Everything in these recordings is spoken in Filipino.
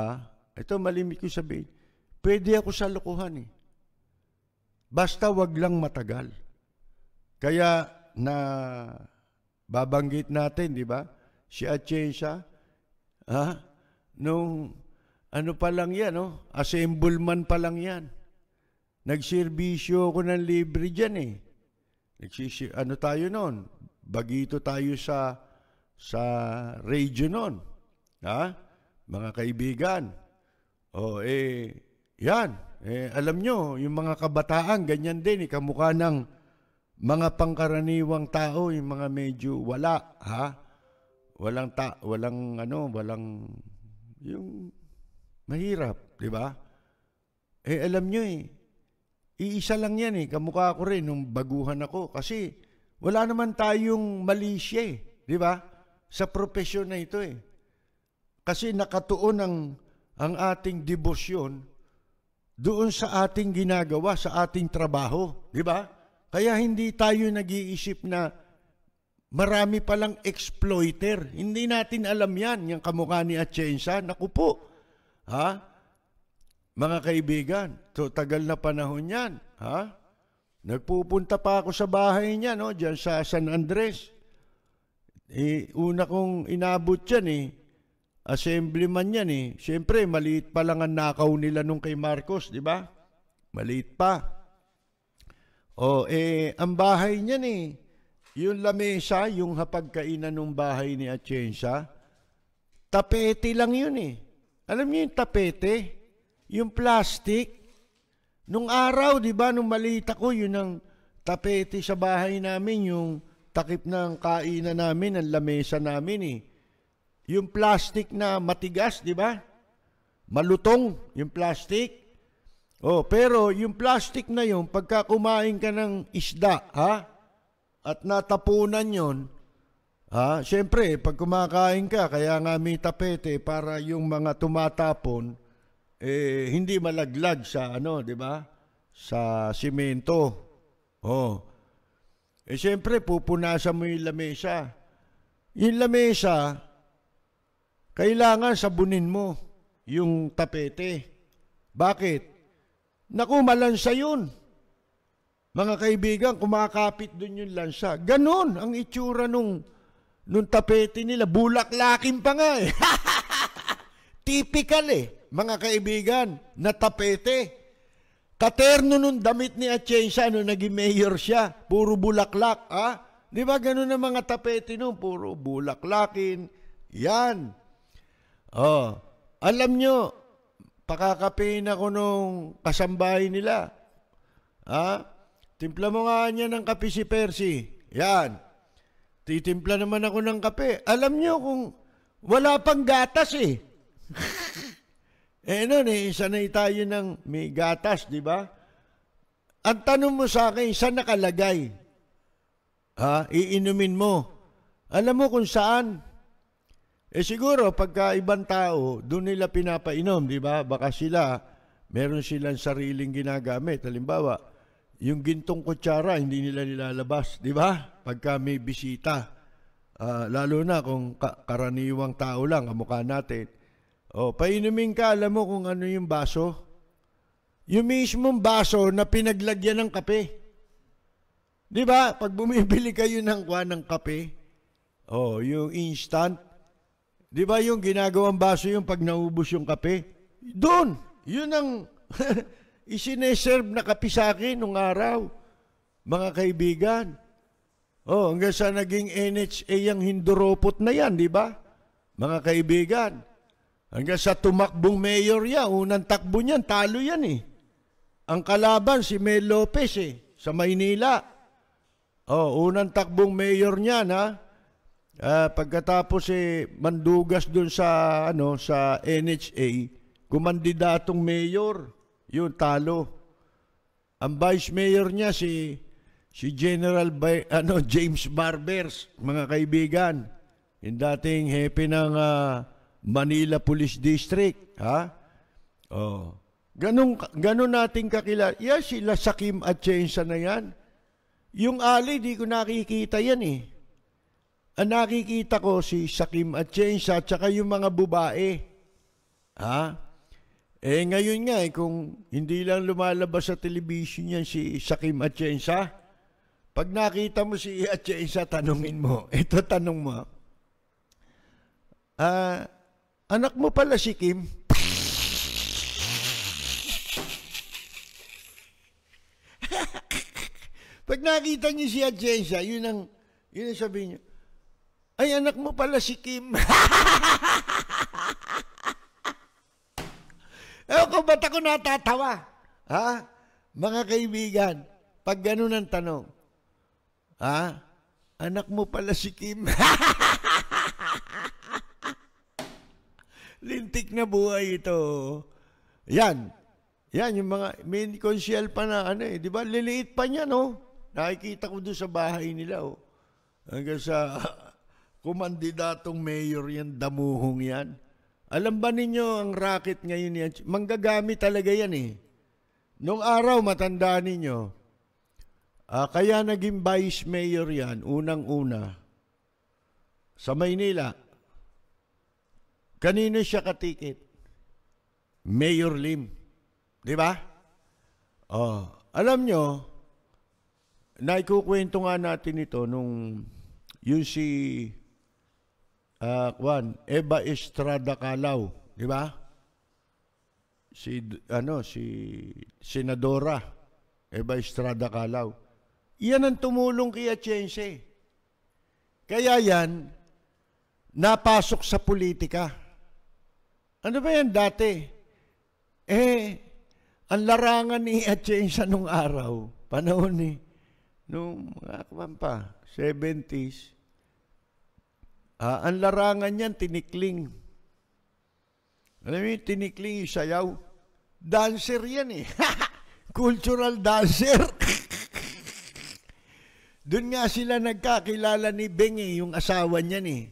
Ah, ito malimit ko sabihin, pwede ako sa lokohan eh. Basta wag lang matagal. Kaya na babanggit natin, di ba? Si Atienza, ha? Ah, nung ano pa lang yan, no? Assembleman pa lang yan. Nagserbisyo ako ng libre dyan eh. Nagsisi, ano tayo noon? Bagito tayo sa sa region noon. Ha? mga kaibigan. O, oh, eh, yan. Eh, alam nyo, yung mga kabataan, ganyan din. Eh, kamukha ng mga pangkaraniwang tao, yung mga medyo wala, ha? Walang ta, walang ano, walang yung mahirap, di ba? Eh, alam nyo eh, iisa lang yan eh. Kamukha ko rin nung baguhan ako. Kasi wala naman tayong malisya eh. Di ba? Sa profesyon na ito eh. Kasi nakatuon ang, ang ating debosyon doon sa ating ginagawa, sa ating trabaho. Di ba? Kaya hindi tayo nag-iisip na marami palang exploiter. Hindi natin alam yan, yung kamukha ni Atienza. Naku po. Ha? Mga kaibigan, to tagal na panahon yan. Ha? Nagpupunta pa ako sa bahay niya, no? Diyan sa San Andres. Eh, una kong inabot yan eh, assemblyman yan eh. Siyempre, maliit pa lang ang nakaw nila nung kay Marcos, di ba? Maliit pa. O, eh, ang bahay niya ni, eh. yung lamesa, yung hapagkainan ng bahay ni Atienza, tapete lang yun eh. Alam niyo yung tapete? Yung plastic? Nung araw, di ba, nung maliit ako, yun ang tapete sa bahay namin, yung takip ng kainan namin, ang lamesa namin eh yung plastic na matigas, di ba? Malutong yung plastic. Oh, pero yung plastic na yun, pagka kumain ka ng isda, ha? At natapunan yon, ha? Siyempre, pag kumakain ka, kaya nga may tapete para yung mga tumatapon, eh, hindi malaglag sa ano, di ba? Sa simento. Oh. Eh, siyempre, pupunasan mo yung lamesa. Yung lamesa, kailangan sabunin mo yung tapete. Bakit? Naku, malansa yun. Mga kaibigan, kumakapit dun yung lansa. Ganun ang itsura nung, nung tapete nila. Bulaklakin pa nga eh. Typical eh, mga kaibigan, na tapete. Katerno nung damit ni Atienza nung ano, naging mayor siya. Puro bulaklak, ah. Di ba ganun ang mga tapete nung? Puro bulaklakin. Yan. Oh, alam nyo, pakakapein ako nung kasambahay nila. Ha? Timpla mo nga niya ng kape si Percy. Yan. Titimpla naman ako ng kape. Alam nyo kung wala pang gatas eh. eh nun ano, eh, sanay tayo ng may gatas, di ba? Ang tanong mo sa akin, saan nakalagay? Ha? Iinumin mo. Alam mo kung saan? Eh siguro, pagka ibang tao, doon nila pinapainom, di ba? Baka sila, meron silang sariling ginagamit. Halimbawa, yung gintong kutsara, hindi nila nilalabas, di ba? Pagka may bisita. Uh, lalo na kung ka- karaniwang tao lang, kamukha natin. O, oh, painumin ka, alam mo kung ano yung baso? Yung mismong baso na pinaglagyan ng kape. Di ba? Pag bumibili kayo ng kuha ng kape, oh, yung instant, Di ba yung ginagawang baso yung pag naubos yung kape? Doon, yun ang isineserve na kape sa akin nung araw, mga kaibigan. Oh, hanggang sa naging NHA yung hinduropot na yan, di ba? Mga kaibigan. Hanggang sa tumakbong mayor yan, unang takbo niyan, talo yan eh. Ang kalaban si Mel Lopez eh, sa Maynila. Oh, unang takbong mayor niyan ha. Uh, pagkatapos eh, mandugas dun sa, ano, sa NHA, kumandidatong mayor, yun, talo. Ang vice mayor niya si, si General By, ano, James Barbers, mga kaibigan. Yung dating hepe ng uh, Manila Police District, ha? Oh. Ganun, ganun nating kakilala. Yan yeah, sila Sakim at Chensa na yan. Yung Ali, di ko nakikita yan eh ang nakikita ko si Sakim at Chensa at saka yung mga babae. Ha? Eh ngayon nga eh, kung hindi lang lumalabas sa television yan si Sakim at Chensa, pag nakita mo si Chensa, tanungin mo. Ito tanong mo. Ah, uh, anak mo pala si Kim. Pag nakita niyo si Chensa, yun ang, yun ang sabihin niyo. Ay, anak mo pala si Kim. Ewan ko, ba't ako natatawa? Ha? Mga kaibigan, pag ganun ang tanong, ha? Anak mo pala si Kim. Lintik na buhay ito. Oh. Yan. Yan, yung mga main consiel pa na ano eh. Di ba? Liliit pa niya, no? Oh. Nakikita ko doon sa bahay nila, oh. Hanggang sa kumandidatong mayor yan, damuhong yan. Alam ba ninyo ang racket ngayon yan? Manggagamit talaga yan eh. Nung araw, matanda ninyo, uh, kaya naging vice mayor yan, unang-una, sa Maynila. Kanino siya katikit? Mayor Lim. Di ba? Oh, alam nyo, naikukwento nga natin ito nung yung si uh, ah, Juan, Eva Estrada Calaw, di ba? Si, ano, si Senadora Eva Estrada Calaw. Iyan ang tumulong kay Atiense. Kaya yan, napasok sa politika. Ano ba yan dati? Eh, ang larangan ni Atiense nung araw, panahon ni, nung mga pa, 70s, Ah, ang larangan niyan, tinikling. Alam mo tinikling, sayaw. Dancer yan eh. Cultural dancer. Doon nga sila nagkakilala ni Beng eh, yung asawa niyan eh.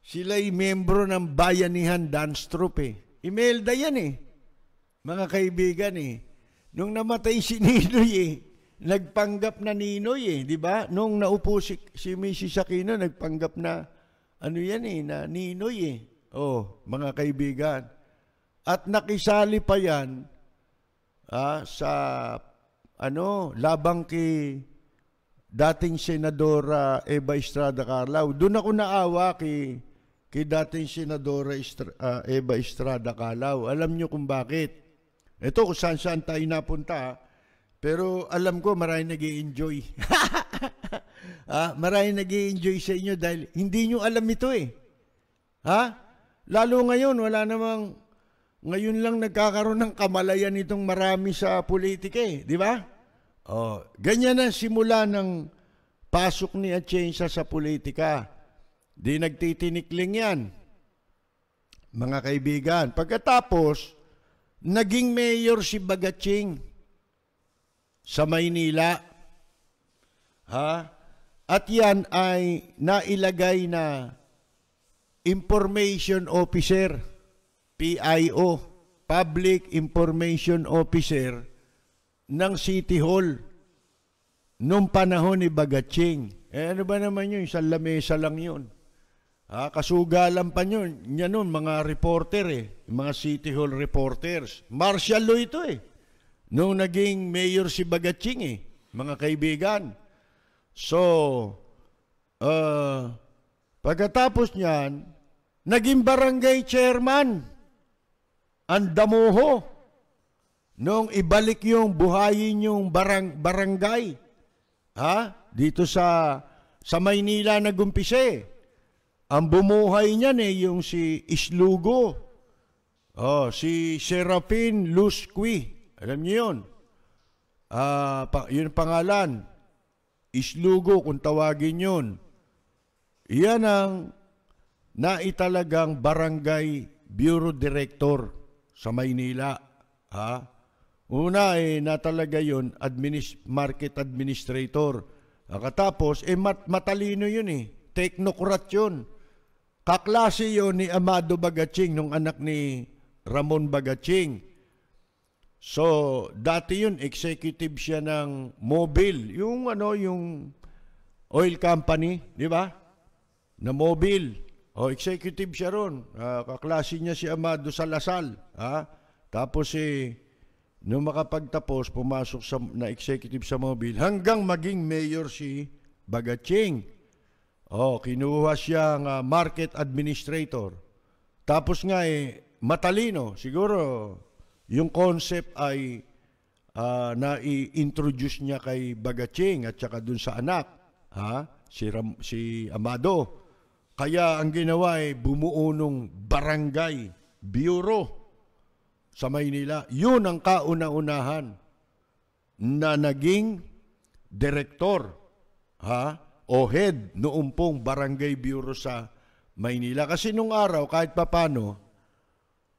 Sila ay membro ng Bayanihan Dance Troupe eh. Imelda yan eh. Mga kaibigan eh. Nung namatay si Ninoy eh, nagpanggap na Ninoy eh, di ba? Nung naupo si, si Mrs. Aquino, nagpanggap na ano yan eh, na Ninoy eh. Oh, mga kaibigan. At nakisali pa yan ah, sa ano, labang kay dating Senadora ah, Eva Estrada Carlao. Doon ako naawa kay, kay dating Senadora ah, Estra, uh, Eva Estrada Carlao. Alam nyo kung bakit. Ito kung saan-saan tayo napunta. Pero alam ko marami nag enjoy ah, maraming nag enjoy sa inyo dahil hindi nyo alam ito eh. Ha? Lalo ngayon, wala namang, ngayon lang nagkakaroon ng kamalayan itong marami sa politika eh. Di ba? Oh, ganyan na simula ng pasok ni Atienza sa politika. Di nagtitinikling yan. Mga kaibigan, pagkatapos, naging mayor si Bagaching sa Maynila Ha? At yan ay nailagay na Information Officer, PIO, Public Information Officer ng City Hall nung panahon ni Bagatsing. Eh ano ba naman yun? Sa lamesa lang yun. Ah, kasugalan pa yun. Yan nun, mga reporter eh. Mga City Hall reporters. Martial law ito eh. Nung naging mayor si Bagatsing eh. Mga kaibigan. So, uh, pagkatapos niyan, naging barangay chairman ang damuho nung ibalik yung buhayin yung barang, barangay ha dito sa sa Maynila nagumpise ang bumuhay niyan eh yung si Islugo oh si Serapin Lusqui alam niyo yun ah uh, pa, yun pangalan islugo kung tawagin yun. Yan ang naitalagang barangay bureau director sa Maynila. Ha? Una eh, natalaga yun, administ- market administrator. Katapos, eh mat- matalino yun eh. Technocrat yun. Kaklase yun ni Amado Bagaching, nung anak ni Ramon Bagaching. So, dati yun, executive siya ng Mobil. Yung ano, yung oil company, di ba? Na Mobil. O, executive siya ron. Uh, kaklase niya si Amado Salasal. Ha? Tapos si... Eh, Nung makapagtapos, pumasok sa, na executive sa Mobil hanggang maging mayor si Bagaching. O, kinuha siyang uh, ah, market administrator. Tapos nga eh, matalino. Siguro yung concept ay uh, ah, na-introduce niya kay Bagaching at saka dun sa anak, ha? Si, Ram, si Amado. Kaya ang ginawa ay bumuo ng barangay, bureau sa Maynila. Yun ang kauna-unahan na naging direktor ha, o head noong pong barangay bureau sa Maynila. Kasi nung araw, kahit papano,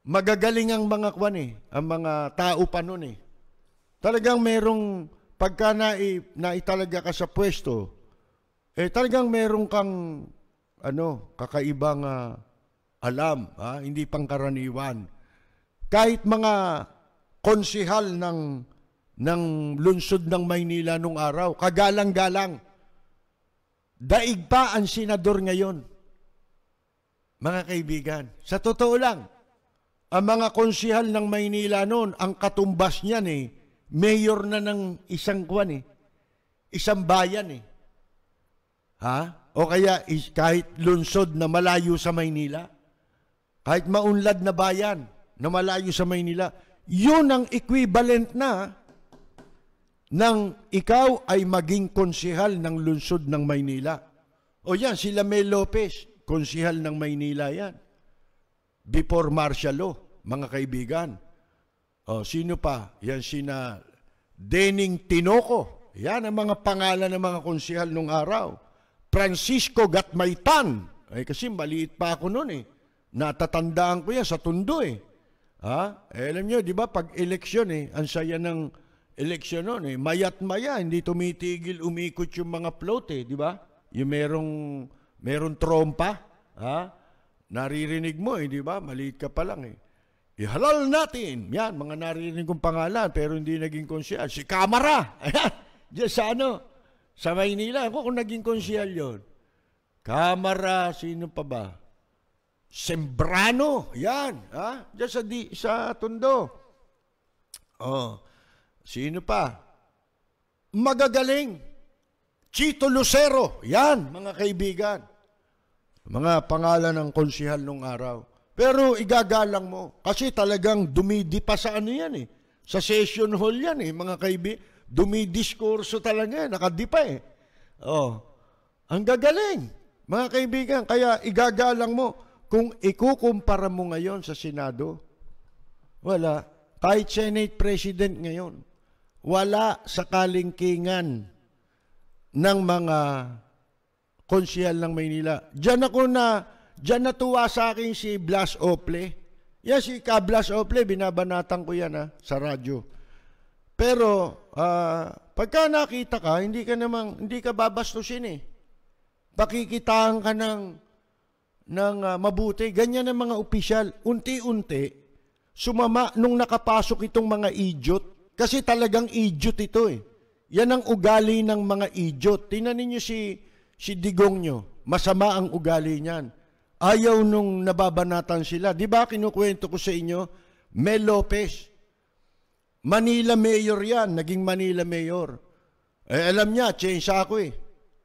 magagaling ang mga kwan eh, ang mga tao pa noon eh. Talagang merong pagka na, naitalaga ka sa pwesto, eh talagang merong kang ano, kakaibang uh, alam, ha? hindi pangkaraniwan. Kahit mga konsihal ng ng lungsod ng Maynila nung araw, kagalang-galang. Daig pa ang senador ngayon. Mga kaibigan, sa totoo lang, ang mga konsihal ng Maynila noon, ang katumbas niyan eh, mayor na ng isang kuwan eh, isang bayan eh. Ha? O kaya is, kahit lunsod na malayo sa Maynila, kahit maunlad na bayan na malayo sa Maynila, yun ang equivalent na ng ikaw ay maging konsihal ng lunsod ng Maynila. O yan, sila May Lopez, konsihal ng Maynila yan before martial law, mga kaibigan. O, sino pa? Yan sina Denning Tinoco. Yan ang mga pangalan ng mga konsihal nung araw. Francisco Gatmaitan. Ay, kasi maliit pa ako noon eh. Natatandaan ko yan sa tundo eh. Ha? Eh, alam nyo, di ba, pag eleksyon eh, ang saya ng eleksyon noon eh. Mayat maya, hindi tumitigil, umikot yung mga float eh, di ba? Yung merong, merong trompa, ha? Naririnig mo eh, di ba? Maliit ka pa lang eh. Ihalal natin. Yan, mga naririnig kong pangalan pero hindi naging konsyal. Si Kamara. Ayan. Diyan sa ano? Sa Maynila. Ako kung naging konsyal yon. Kamara, sino pa ba? Sembrano. Yan. Ha? Diyan sa, di, sa Tondo. Oh. Sino pa? Magagaling. Chito Lucero. Yan, mga kaibigan mga pangalan ng konsihal nung araw. Pero igagalang mo kasi talagang dumidipa sa ano yan eh. Sa session hall yan eh, mga kaibig. Dumidiskurso talaga eh, nakadipa eh. Oh, ang gagaling. Mga kaibigan, kaya igagalang mo kung ikukumpara mo ngayon sa Senado, wala. Kahit Senate President ngayon, wala sa kalingkingan ng mga konsihal ng Maynila. Diyan ako na, diyan natuwa sa akin si Blas Ople. Yan si Ka Blas Ople, binabanatan ko yan ha, sa radyo. Pero uh, pagka nakita ka, hindi ka namang, hindi ka babastusin eh. Pakikitaan ka ng, ng uh, mabuti. Ganyan ang mga opisyal. Unti-unti, sumama nung nakapasok itong mga idiot. Kasi talagang idiot ito eh. Yan ang ugali ng mga idiot. Tingnan ninyo si si Digong nyo, masama ang ugali niyan. Ayaw nung nababanatan sila. Di ba kinukwento ko sa inyo, Mel Lopez, Manila Mayor yan, naging Manila Mayor. Eh, alam niya, change ako eh.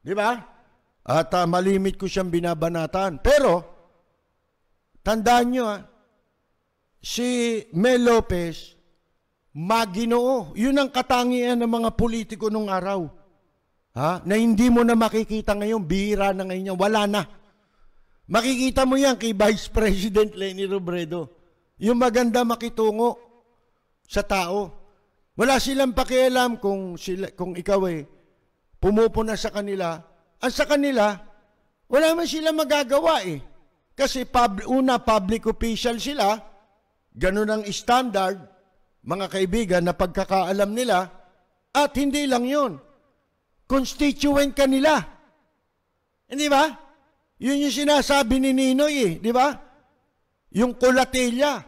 Di ba? At uh, malimit ko siyang binabanatan. Pero, tandaan nyo ha, ah, si Mel Lopez, maginoo. Yun ang katangian ng mga politiko nung araw ha, na hindi mo na makikita ngayon, bihira na ngayon yan, wala na. Makikita mo yan kay Vice President Leni Robredo. Yung maganda makitungo sa tao. Wala silang pakialam kung, sila, kung ikaw eh, pumupuna sa kanila. At sa kanila, wala man silang magagawa eh. Kasi pub, una, public official sila, ganun ang standard, mga kaibigan, na pagkakaalam nila, at hindi lang yun constituent ka nila. Hindi eh, ba? Yun yung sinasabi ni Ninoy eh, di ba? Yung kulatilya.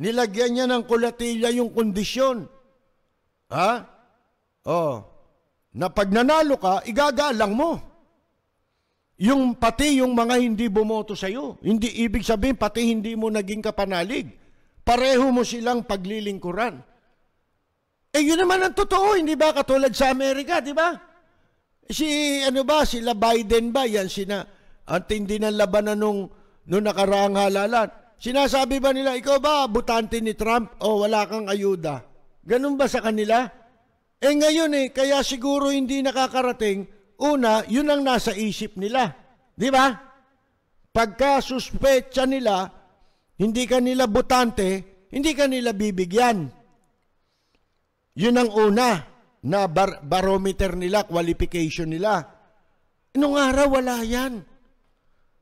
Nilagyan niya ng kulatilya yung kondisyon. Ha? Oh. Na pag nanalo ka, igagalang mo. Yung pati yung mga hindi bumoto sa iyo. Hindi ibig sabihin pati hindi mo naging kapanalig. Pareho mo silang paglilingkuran. Eh yun naman ang totoo, hindi ba? Katulad sa Amerika, di ba? Si ano ba, sila Biden ba? Yan sina. Ang tindi ng labanan nung, nung nakaraang halalan. Sinasabi ba nila, ikaw ba butante ni Trump o wala kang ayuda? Ganun ba sa kanila? Eh ngayon eh, kaya siguro hindi nakakarating, una, yun ang nasa isip nila. Di ba? Pagka suspecha nila, hindi kanila butante, hindi kanila bibigyan. Yun ang una na bar- barometer nila, qualification nila. Nung araw, wala yan.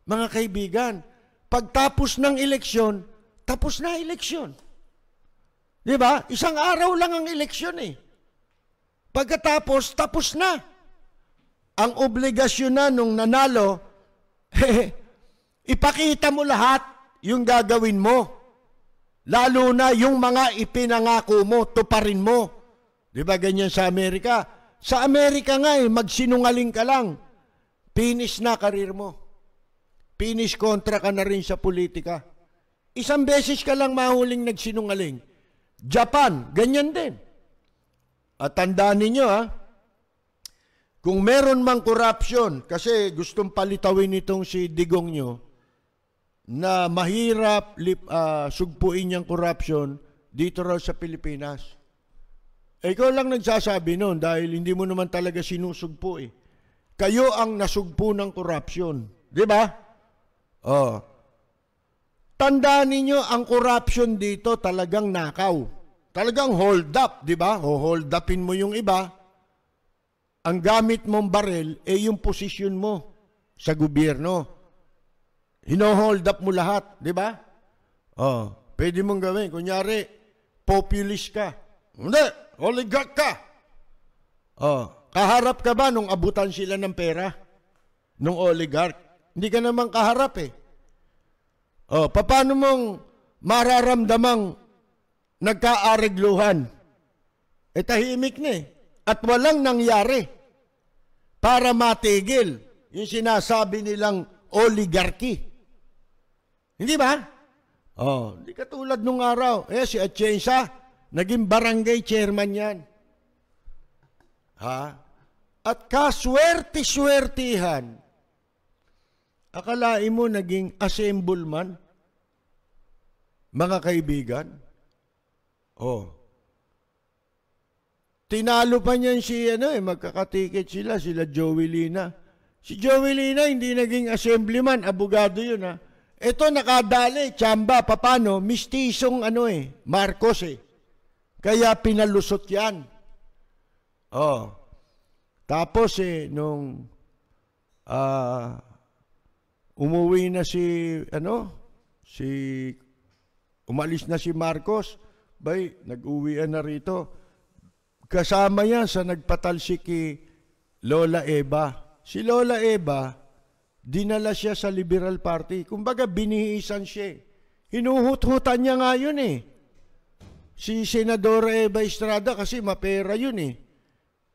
Mga kaibigan, pagtapos ng eleksyon, tapos na eleksyon. Di ba? Isang araw lang ang eleksyon eh. Pagkatapos, tapos na. Ang obligasyon na nung nanalo, ipakita mo lahat yung gagawin mo. Lalo na yung mga ipinangako mo, tuparin mo Di ba ganyan sa Amerika? Sa Amerika nga eh, magsinungaling ka lang. Finish na karir mo. Finish kontra ka na rin sa politika. Isang beses ka lang mahuling nagsinungaling. Japan, ganyan din. At tandaan ninyo ha, kung meron mang corruption, kasi gustong palitawin itong si Digong nyo, na mahirap lip, uh, sugpuin niyang corruption dito raw sa Pilipinas. Eh, ikaw lang nagsasabi noon dahil hindi mo naman talaga sinusugpo eh. Kayo ang nasugpo ng corruption. Di ba? Oh. Tandaan ninyo, ang corruption dito talagang nakaw. Talagang hold up, di ba? Ho hold upin mo yung iba. Ang gamit mong barel, eh yung posisyon mo sa gobyerno. Hino-hold up mo lahat, di ba? Oh, pwede mong gawin. Kunyari, populist ka. Hindi, Oligarch ka. Oh, kaharap ka ba nung abutan sila ng pera? Nung oligarch? Hindi ka naman kaharap eh. Oh, paano mong mararamdamang nagkaaregluhan? Eh tahimik na eh. At walang nangyari para matigil yung sinasabi nilang oligarchy. Hindi ba? Oh, hindi katulad nung araw. Eh, si Atienza, Naging barangay chairman yan. Ha? At kaswerte-swertihan, akalain mo naging assemblyman, mga kaibigan. Oh. Tinalo pa niyan si ano eh, magkakatikit sila, sila Joey Si Joey Lina hindi naging assemblyman, abogado yun ha. Ito nakadali, chamba, papano, mistisong ano eh, Marcos eh. Kaya pinalusot yan. Oh. Tapos eh, nung uh, umuwi na si, ano, si, umalis na si Marcos, bay, nag-uwian na rito. Kasama yan sa nagpatalsik kay Lola Eva. Si Lola Eva, dinala siya sa Liberal Party. Kumbaga, binihisan siya. Eh. Hinuhuthutan niya ngayon eh si Senador Eva Estrada kasi mapera yun eh.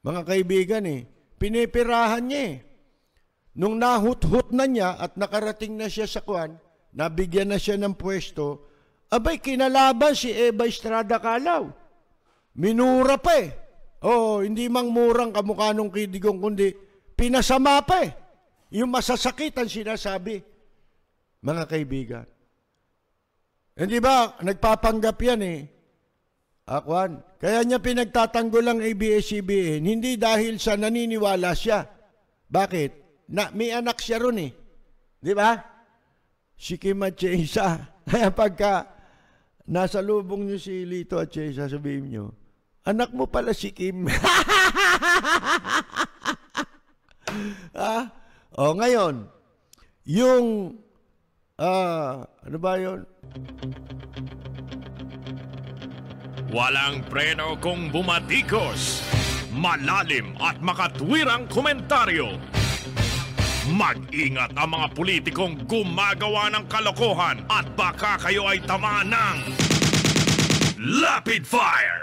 Mga kaibigan eh. Pinipirahan niya eh. Nung nahuthut na niya at nakarating na siya sa kwan, nabigyan na siya ng pwesto, abay kinalaban si Eva Estrada Kalaw. Minura pa eh. Oh, hindi mang murang kamukha nung kidigong kundi pinasama pa eh. Yung masasakit ang sinasabi, mga kaibigan. Hindi eh, ba, nagpapanggap yan eh. Akwan. Kaya niya pinagtatanggol ang ABS-CBN, hindi dahil sa naniniwala siya. Bakit? Na, may anak siya ron eh. Di ba? Si Kim at Chesa. Kaya pagka nasa lubong niyo si Lito at Chesa, sabihin niyo, anak mo pala si Kim. ah? O ngayon, yung, uh, ano ba yun? Walang preno kung bumatikos. Malalim at makatwirang komentaryo. Mag-ingat ang mga politikong gumagawa ng kalokohan at baka kayo ay tamaan ng... Lapid Fire!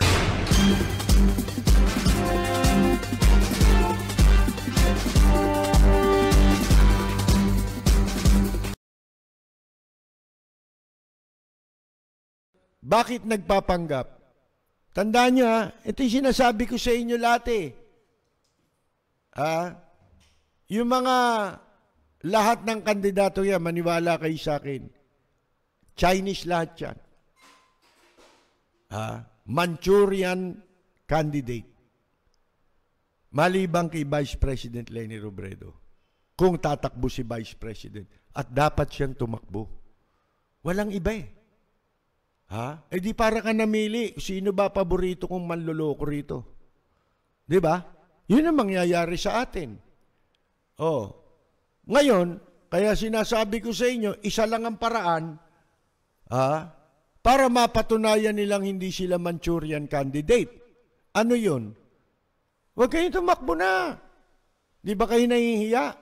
Bakit nagpapanggap Tandaan nyo ha, ito yung sinasabi ko sa inyo lahat eh. Ha? Yung mga lahat ng kandidato yan, maniwala kayo sa akin. Chinese lahat yan. Ha? Manchurian candidate. Maliban kay Vice President Leni Robredo. Kung tatakbo si Vice President. At dapat siyang tumakbo. Walang iba eh. Ha? Eh di para ka namili. Sino ba paborito kong manloloko rito? Di ba? Yun ang mangyayari sa atin. Oh. Ngayon, kaya sinasabi ko sa inyo, isa lang ang paraan ha, para mapatunayan nilang hindi sila Manchurian candidate. Ano yun? Huwag kayong tumakbo na. Di ba kayo nahihiya?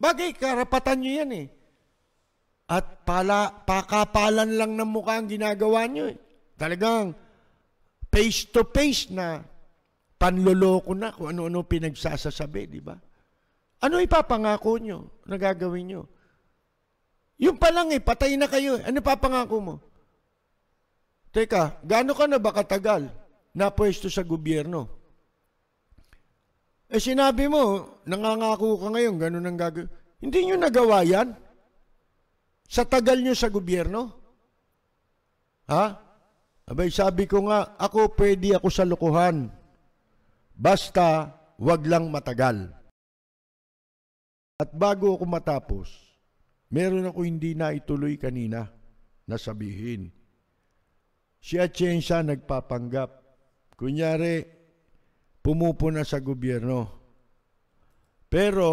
Bagay, karapatan nyo yan eh. At pala, pakapalan lang ng mukha ang ginagawa nyo. Eh. Talagang face to face na panloloko na kung ano-ano pinagsasasabi, di ba? Ano ipapangako nyo na gagawin nyo? Yung pa lang eh, patay na kayo. Eh. Ano ipapangako mo? Teka, gaano ka na ba katagal na pwesto sa gobyerno? Eh sinabi mo, nangangako ka ngayon, ganun ang gagawin. Hindi nyo nagawa yan. Sa tagal nyo sa gobyerno? Ha? Abay, sabi ko nga, ako pwede ako sa lokohan. Basta, wag lang matagal. At bago ako matapos, meron ako hindi na ituloy kanina na sabihin. Si Atienza nagpapanggap. Kunyari, pumupuna sa gobyerno. Pero,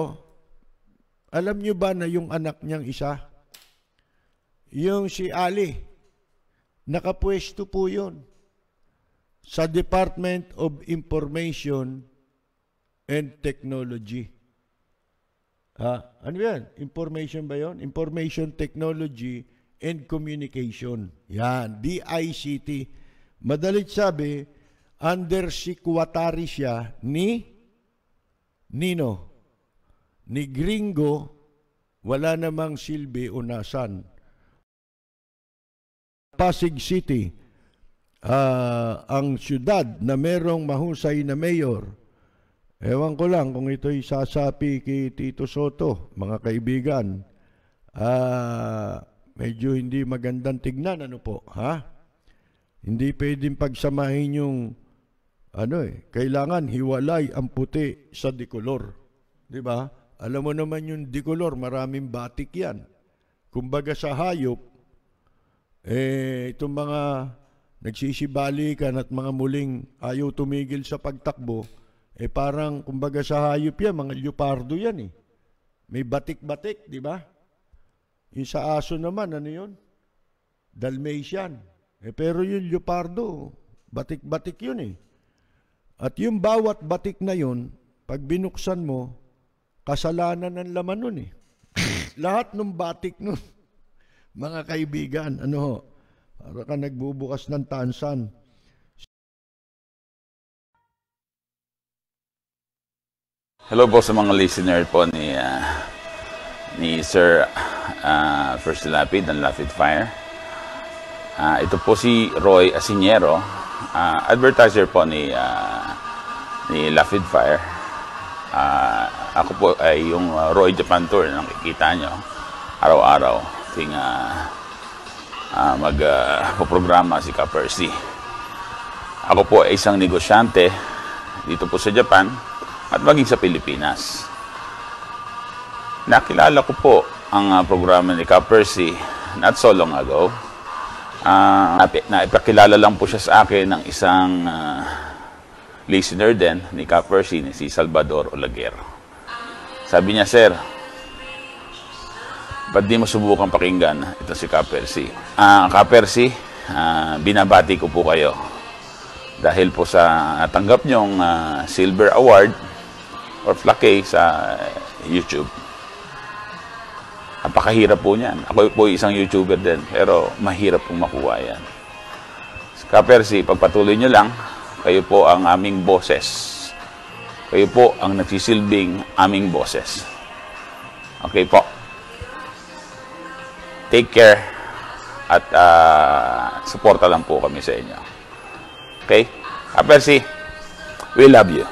alam nyo ba na yung anak niyang isa, yung si Ali, nakapwesto po yun sa Department of Information and Technology. Ha? Ano yan? Information ba yon? Information Technology and Communication. Yan, DICT. Madalit sabi, under undersecretary siya ni Nino. Ni Gringo, wala namang silbi unasan Pasig City, uh, ang siyudad na merong mahusay na mayor. Ewan ko lang kung ito'y sasapi kay Tito Soto, mga kaibigan. Uh, medyo hindi magandang tignan, ano po, ha? Hindi pwedeng pagsamahin yung, ano eh, kailangan hiwalay ang puti sa dikolor. Di ba? Alam mo naman yung dikolor, maraming batik yan. Kumbaga sa hayop, eh, itong mga nagsisibalikan at mga muling ayaw tumigil sa pagtakbo, eh parang kumbaga sa hayop yan, mga leopardo yan eh. May batik-batik, di ba? Yung sa aso naman, ano yun? Dalmatian. Eh pero yung leopardo, batik-batik yun eh. At yung bawat batik na yun, pag binuksan mo, kasalanan ng laman nun eh. Lahat ng batik nun. Mga kaibigan, ano ho, para ka nagbubukas ng tansan. Hello po sa mga listener po ni uh, ni Sir uh, First Lapid ng Lapid Fire. Uh, ito po si Roy Asinero, uh, advertiser po ni uh, ni Lapid Fire. Uh, ako po ay yung uh, Roy Japan Tour na nakikita nyo araw-araw ating uh, uh, mag-programa uh, si Kapersi. Ako po ay isang negosyante dito po sa Japan at maging sa Pilipinas. Nakilala ko po ang uh, programa ni Kapersi not so long ago. Uh, na ipakilala lang po siya sa akin ng isang uh, listener din ni Kapersi ni si Salvador Olaguer. Sabi niya, Sir, Ba't di mo subukan pakinggan? Ito si Kapersi. Ah, Kapersi, ah, binabati ko po kayo. Dahil po sa natanggap niyong ah, Silver Award or Flake sa YouTube. Napakahirap po niyan. Ako po isang YouTuber din, pero mahirap pong makuha yan. Kapersi, pagpatuloy niyo lang, kayo po ang aming boses. Kayo po ang nagsisilbing aming boses. Okay po. Take care at uh, suporta lang po kami sa inyo. Okay? Kapersi, ah, we love you.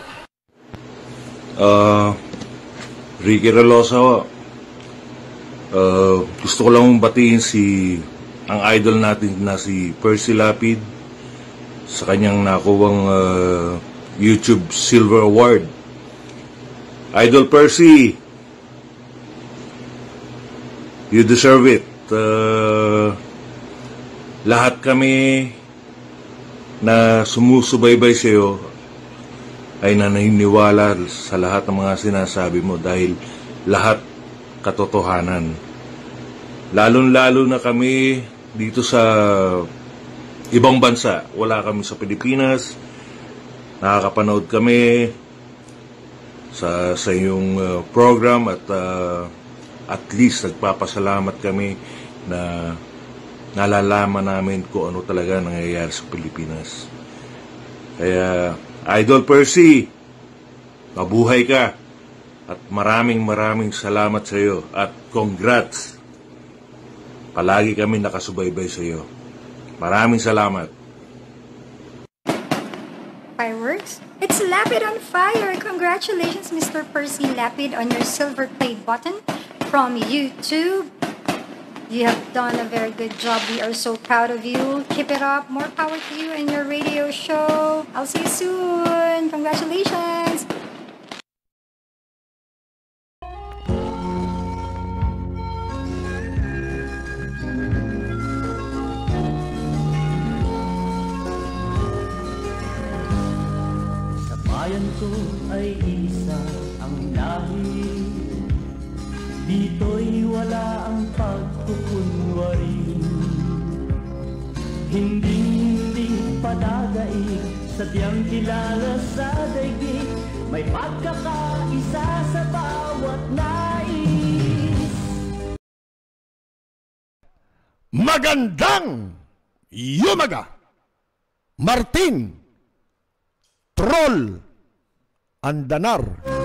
Uh, Ricky Relosa, uh, gusto ko lang batiin si ang idol natin na si Percy Lapid sa kanyang nakuwang uh, YouTube Silver Award. Idol Percy, you deserve it uh, lahat kami na sumusubaybay sa iyo ay naniniwala sa lahat ng mga sinasabi mo dahil lahat katotohanan. Lalong-lalo na kami dito sa ibang bansa. Wala kami sa Pilipinas. Nakakapanood kami sa, sa iyong uh, program at uh, at least nagpapasalamat kami na nalalaman namin kung ano talaga nangyayari sa Pilipinas. Kaya, Idol Percy, mabuhay ka. At maraming maraming salamat sa iyo. At congrats. Palagi kami nakasubaybay sa iyo. Maraming salamat. Fireworks? It's Lapid on Fire! Congratulations, Mr. Percy Lapid, on your silver play button from YouTube. You have done a very good job. We are so proud of you. Keep it up. More power to you and your radio show. I'll see you soon. Congratulations. sadyang kilala sa daigdig May pagkakaisa sa bawat nais Magandang Yumaga Martin Troll Andanar Andanar